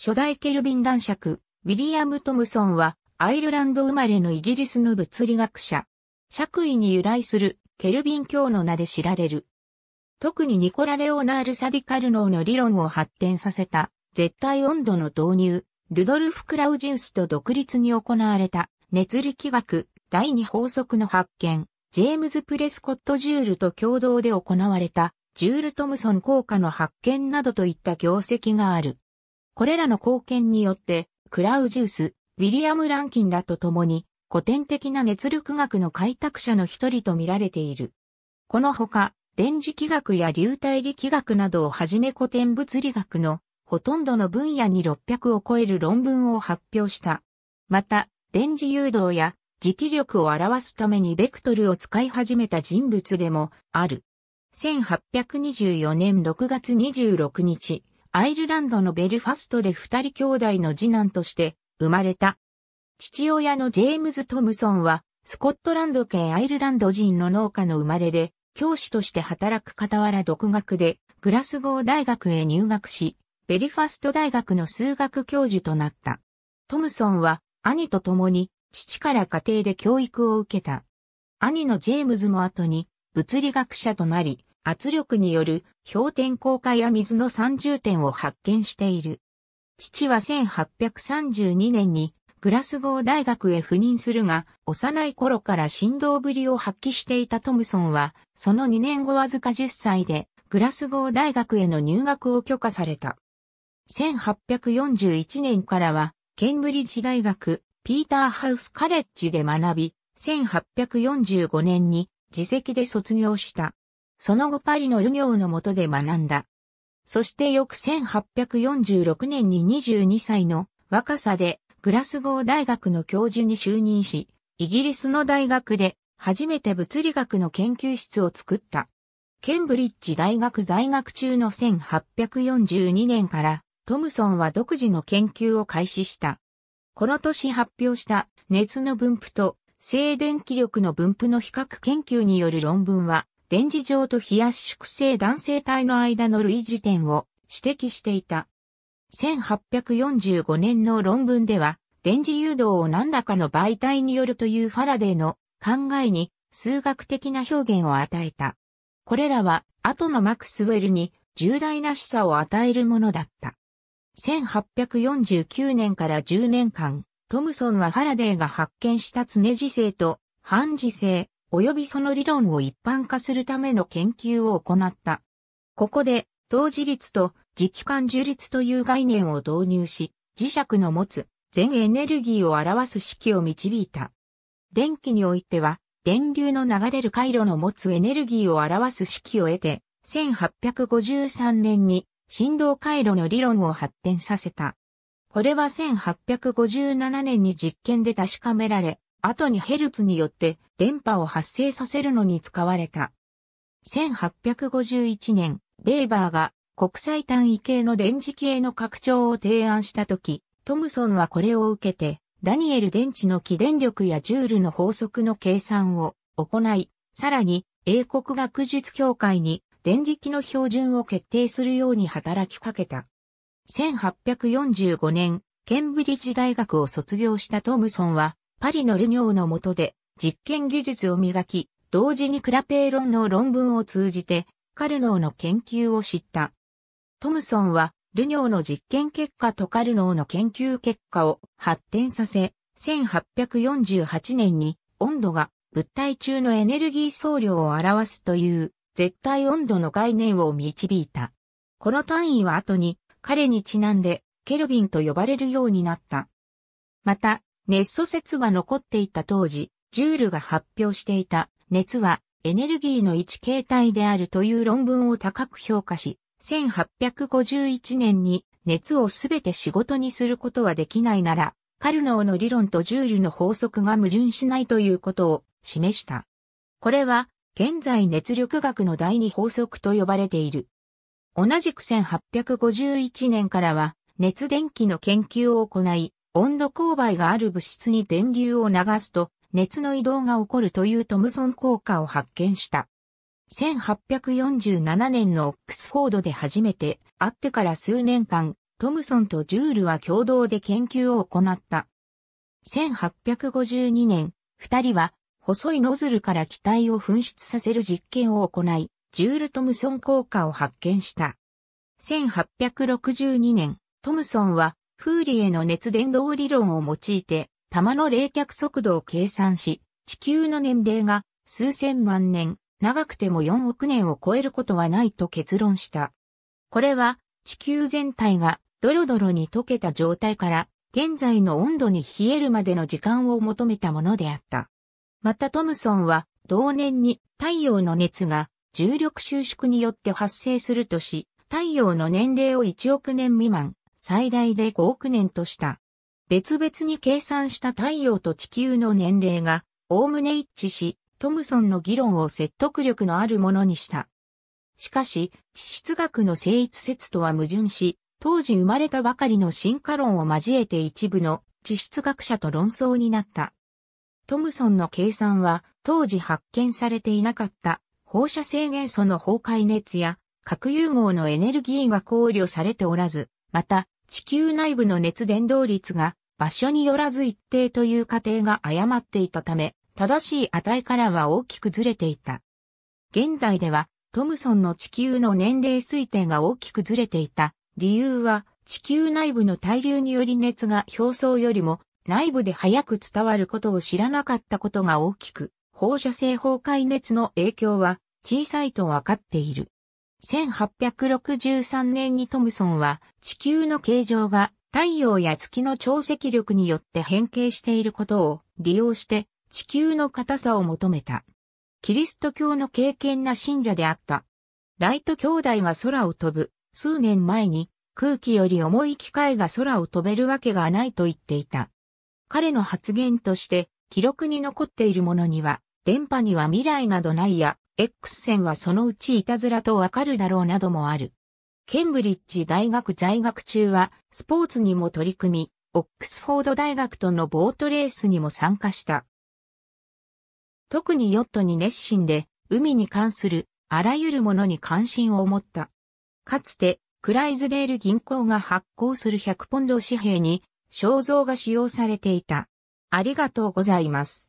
初代ケルビン男爵、ウィリアム・トムソンは、アイルランド生まれのイギリスの物理学者。爵位に由来する、ケルビン教の名で知られる。特にニコラ・レオナール・サディカルノーの理論を発展させた、絶対温度の導入、ルドルフ・クラウジウスと独立に行われた、熱力学、第二法則の発見、ジェームズ・プレスコット・ジュールと共同で行われた、ジュール・トムソン効果の発見などといった業績がある。これらの貢献によって、クラウジウス、ウィリアム・ランキンらと共に、古典的な熱力学の開拓者の一人と見られている。このほか、電磁気学や流体力学などをはじめ古典物理学のほとんどの分野に600を超える論文を発表した。また、電磁誘導や磁気力を表すためにベクトルを使い始めた人物でもある。1824年6月26日、アイルランドのベルファストで二人兄弟の次男として生まれた。父親のジェームズ・トムソンは、スコットランド系アイルランド人の農家の生まれで、教師として働く傍ら独学で、グラスゴー大学へ入学し、ベルファスト大学の数学教授となった。トムソンは、兄と共に、父から家庭で教育を受けた。兄のジェームズも後に、物理学者となり、圧力による氷点降下や水の三重点を発見している。父は1832年にグラスゴー大学へ赴任するが、幼い頃から振動ぶりを発揮していたトムソンは、その2年後わずか10歳で、グラスゴー大学への入学を許可された。1841年からは、ケンブリッジ大学、ピーターハウスカレッジで学び、1845年に自席で卒業した。その後パリの漁業の下で学んだ。そして翌1846年に22歳の若さでグラスゴー大学の教授に就任し、イギリスの大学で初めて物理学の研究室を作った。ケンブリッジ大学在学中の1842年からトムソンは独自の研究を開始した。この年発表した熱の分布と静電気力の分布の比較研究による論文は電磁状と冷やし縮性男性体の間の類似点を指摘していた。1845年の論文では、電磁誘導を何らかの媒体によるというファラデーの考えに数学的な表現を与えた。これらは後のマクスウェルに重大な示唆を与えるものだった。1849年から10年間、トムソンはファラデーが発見した常時性と半時性、及びその理論を一般化するための研究を行った。ここで、当時率と磁気管受率という概念を導入し、磁石の持つ全エネルギーを表す式を導いた。電気においては、電流の流れる回路の持つエネルギーを表す式を得て、1853年に振動回路の理論を発展させた。これは1857年に実験で確かめられ、後にヘルツによって電波を発生させるのに使われた。1851年、ベーバーが国際単位系の電磁系の拡張を提案したとき、トムソンはこれを受けて、ダニエル電池の起電力やジュールの法則の計算を行い、さらに英国学術協会に電磁気の標準を決定するように働きかけた。1845年、ケンブリッジ大学を卒業したトムソンは、パリのルニョーの下で実験技術を磨き、同時にクラペーロンの論文を通じてカルノーの研究を知った。トムソンはルニョーの実験結果とカルノーの研究結果を発展させ、1848年に温度が物体中のエネルギー総量を表すという絶対温度の概念を導いた。この単位は後に彼にちなんでケルビンと呼ばれるようになった。また、熱素説が残っていた当時、ジュールが発表していた熱はエネルギーの一形態であるという論文を高く評価し、1851年に熱をすべて仕事にすることはできないなら、カルノーの理論とジュールの法則が矛盾しないということを示した。これは、現在熱力学の第二法則と呼ばれている。同じく1851年からは、熱電気の研究を行い、温度勾配がある物質に電流を流すと熱の移動が起こるというトムソン効果を発見した。1847年のオックスフォードで初めて会ってから数年間、トムソンとジュールは共同で研究を行った。1852年、二人は細いノズルから気体を噴出させる実験を行い、ジュール・トムソン効果を発見した。1862年、トムソンはフーリエの熱伝導理論を用いて、玉の冷却速度を計算し、地球の年齢が数千万年、長くても4億年を超えることはないと結論した。これは、地球全体がドロドロに溶けた状態から、現在の温度に冷えるまでの時間を求めたものであった。またトムソンは、同年に太陽の熱が重力収縮によって発生するとし、太陽の年齢を1億年未満、最大で5億年とした。別々に計算した太陽と地球の年齢が、おおむね一致し、トムソンの議論を説得力のあるものにした。しかし、地質学の成一説とは矛盾し、当時生まれたばかりの進化論を交えて一部の地質学者と論争になった。トムソンの計算は当時発見されていなかった放射性元素の崩壊熱や核融合のエネルギーが考慮されておらず、また、地球内部の熱伝導率が場所によらず一定という過程が誤っていたため、正しい値からは大きくずれていた。現代では、トムソンの地球の年齢推定が大きくずれていた理由は、地球内部の対流により熱が表層よりも内部で早く伝わることを知らなかったことが大きく、放射性崩壊熱の影響は小さいとわかっている。1863年にトムソンは地球の形状が太陽や月の潮汐力によって変形していることを利用して地球の硬さを求めた。キリスト教の敬虔な信者であった。ライト兄弟が空を飛ぶ数年前に空気より重い機械が空を飛べるわけがないと言っていた。彼の発言として記録に残っているものには電波には未来などないや X 線はそのうちいたずらとわかるだろうなどもある。ケンブリッジ大学在学中はスポーツにも取り組み、オックスフォード大学とのボートレースにも参加した。特にヨットに熱心で、海に関するあらゆるものに関心を持った。かつて、クライズレール銀行が発行する100ポンド紙幣に肖像が使用されていた。ありがとうございます。